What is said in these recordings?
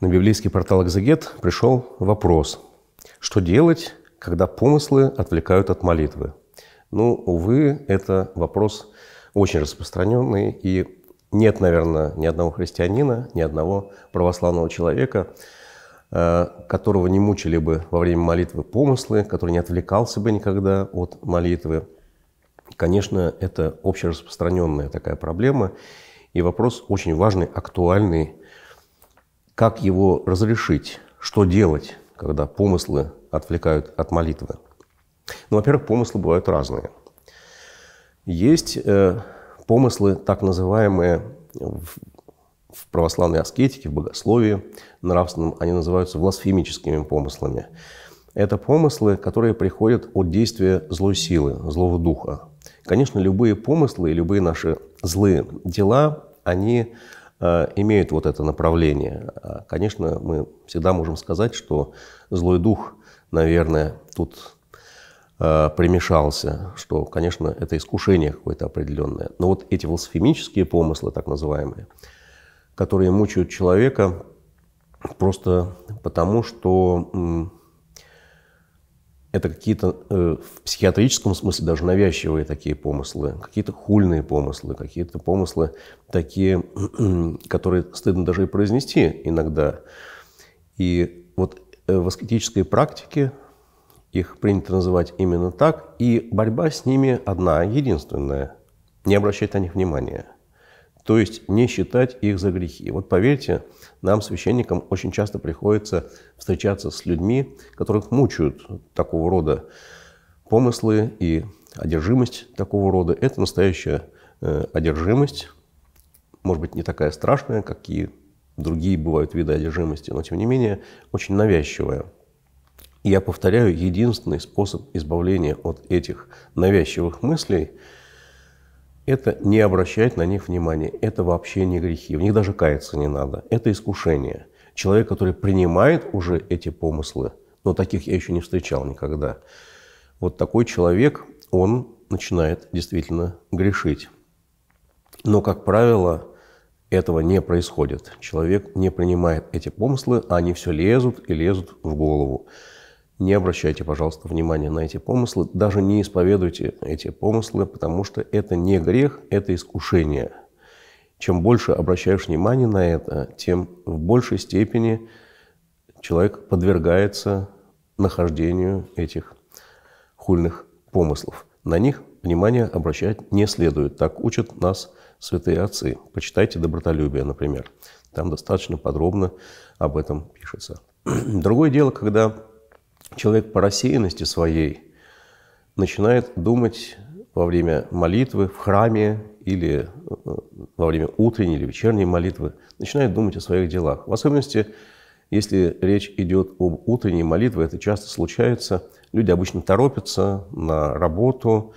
На библейский портал «Экзегет» пришел вопрос, что делать, когда помыслы отвлекают от молитвы? Ну, увы, это вопрос очень распространенный, и нет, наверное, ни одного христианина, ни одного православного человека, э, которого не мучили бы во время молитвы помыслы, который не отвлекался бы никогда от молитвы. Конечно, это общераспространенная такая проблема, и вопрос очень важный, актуальный – как его разрешить? Что делать, когда помыслы отвлекают от молитвы? Ну, во-первых, помыслы бывают разные. Есть э, помыслы, так называемые в, в православной аскетике, в богословии нравственном, они называются власфемическими помыслами. Это помыслы, которые приходят от действия злой силы, злого духа. Конечно, любые помыслы и любые наши злые дела, они Э, имеют вот это направление. А, конечно, мы всегда можем сказать, что злой дух, наверное, тут э, примешался, что, конечно, это искушение какое-то определенное. Но вот эти волсфемические помыслы, так называемые, которые мучают человека просто потому, что это какие-то э, в психиатрическом смысле даже навязчивые такие помыслы, какие-то хульные помыслы, какие-то помыслы такие, которые стыдно даже и произнести иногда. И вот э, в аскетической практике их принято называть именно так, и борьба с ними одна, единственная – не обращать на них внимания – то есть не считать их за грехи. Вот поверьте, нам, священникам, очень часто приходится встречаться с людьми, которых мучают такого рода помыслы и одержимость такого рода. Это настоящая э, одержимость, может быть, не такая страшная, какие другие бывают виды одержимости, но, тем не менее, очень навязчивая. И я повторяю, единственный способ избавления от этих навязчивых мыслей – это не обращать на них внимания. Это вообще не грехи. В них даже каяться не надо. Это искушение. Человек, который принимает уже эти помыслы, но таких я еще не встречал никогда, вот такой человек, он начинает действительно грешить. Но, как правило, этого не происходит. Человек не принимает эти помыслы, а они все лезут и лезут в голову. Не обращайте, пожалуйста, внимания на эти помыслы, даже не исповедуйте эти помыслы, потому что это не грех, это искушение. Чем больше обращаешь внимание на это, тем в большей степени человек подвергается нахождению этих хульных помыслов. На них внимание обращать не следует. Так учат нас святые отцы. Почитайте «Добротолюбие», например. Там достаточно подробно об этом пишется. Другое дело, когда человек по рассеянности своей начинает думать во время молитвы в храме или э, во время утренней или вечерней молитвы, начинает думать о своих делах. В особенности, если речь идет об утренней молитве, это часто случается, люди обычно торопятся на работу,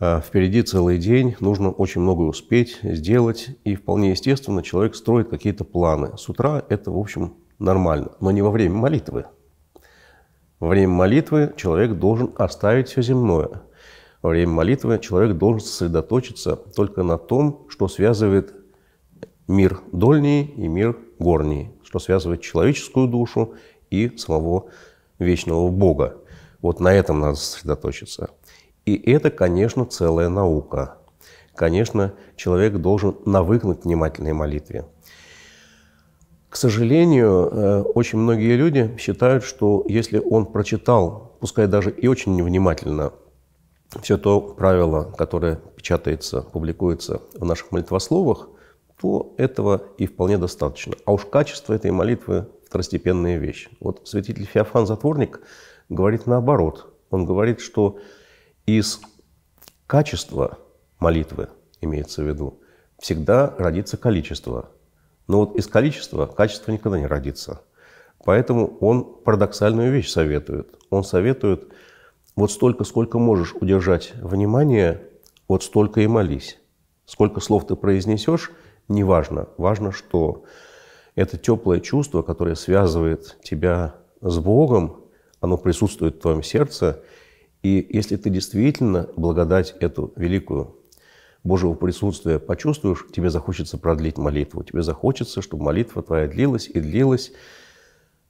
э, впереди целый день, нужно очень многое успеть, сделать, и вполне естественно человек строит какие-то планы. С утра это, в общем, нормально, но не во время молитвы, во время молитвы человек должен оставить все земное. Во время молитвы человек должен сосредоточиться только на том, что связывает мир дольний и мир горний, что связывает человеческую душу и самого вечного Бога. Вот на этом надо сосредоточиться. И это, конечно, целая наука. Конечно, человек должен навыкнуть к внимательной молитве. К сожалению, э, очень многие люди считают, что если он прочитал, пускай даже и очень невнимательно, все то правило, которое печатается, публикуется в наших молитвословах, то этого и вполне достаточно. А уж качество этой молитвы – второстепенная вещь. Вот святитель Феофан Затворник говорит наоборот. Он говорит, что из качества молитвы, имеется в виду, всегда родится количество – но вот из количества качество никогда не родится. Поэтому он парадоксальную вещь советует. Он советует вот столько, сколько можешь удержать внимание, вот столько и молись. Сколько слов ты произнесешь, неважно. Важно, что это теплое чувство, которое связывает тебя с Богом, оно присутствует в твоем сердце. И если ты действительно благодать эту великую Божьего присутствия почувствуешь, тебе захочется продлить молитву. Тебе захочется, чтобы молитва твоя длилась и длилась.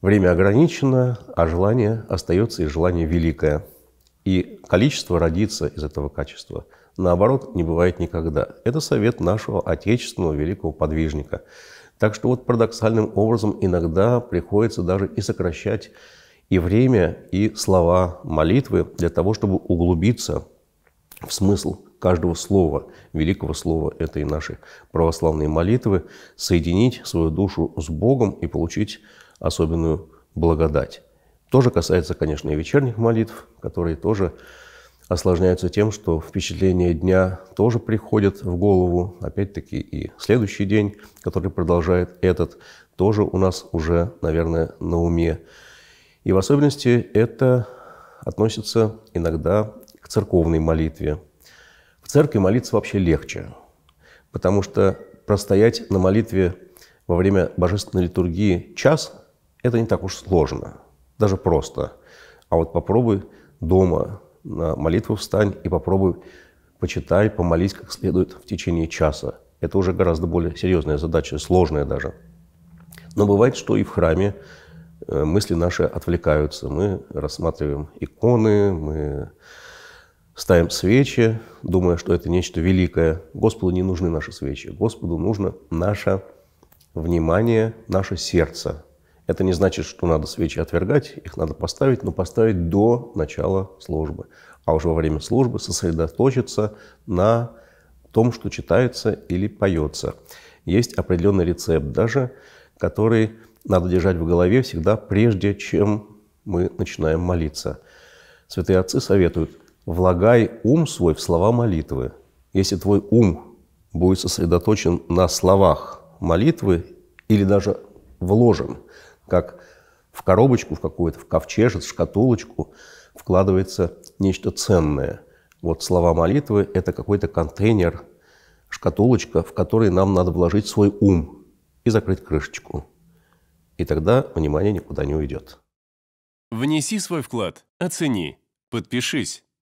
Время ограничено, а желание остается, и желание великое. И количество родится из этого качества. Наоборот, не бывает никогда. Это совет нашего отечественного великого подвижника. Так что вот парадоксальным образом иногда приходится даже и сокращать и время, и слова молитвы для того, чтобы углубиться в смысл каждого слова, великого слова этой нашей православной молитвы, соединить свою душу с Богом и получить особенную благодать. Тоже касается, конечно, и вечерних молитв, которые тоже осложняются тем, что впечатления дня тоже приходят в голову. Опять-таки и следующий день, который продолжает этот, тоже у нас уже, наверное, на уме. И в особенности это относится иногда к церковной молитве, церкви молиться вообще легче, потому что простоять на молитве во время божественной литургии час – это не так уж сложно, даже просто. А вот попробуй дома на молитву встань и попробуй почитай, помолись как следует в течение часа. Это уже гораздо более серьезная задача, сложная даже. Но бывает, что и в храме э, мысли наши отвлекаются. Мы рассматриваем иконы, мы ставим свечи, думая, что это нечто великое. Господу не нужны наши свечи. Господу нужно наше внимание, наше сердце. Это не значит, что надо свечи отвергать, их надо поставить, но поставить до начала службы. А уже во время службы сосредоточиться на том, что читается или поется. Есть определенный рецепт даже, который надо держать в голове всегда, прежде чем мы начинаем молиться. Святые отцы советуют влагай ум свой в слова молитвы. Если твой ум будет сосредоточен на словах молитвы или даже вложен, как в коробочку в какую-то, в ковчежец, в шкатулочку вкладывается нечто ценное. Вот слова молитвы – это какой-то контейнер, шкатулочка, в которой нам надо вложить свой ум и закрыть крышечку. И тогда внимание никуда не уйдет. Внеси свой вклад, оцени, подпишись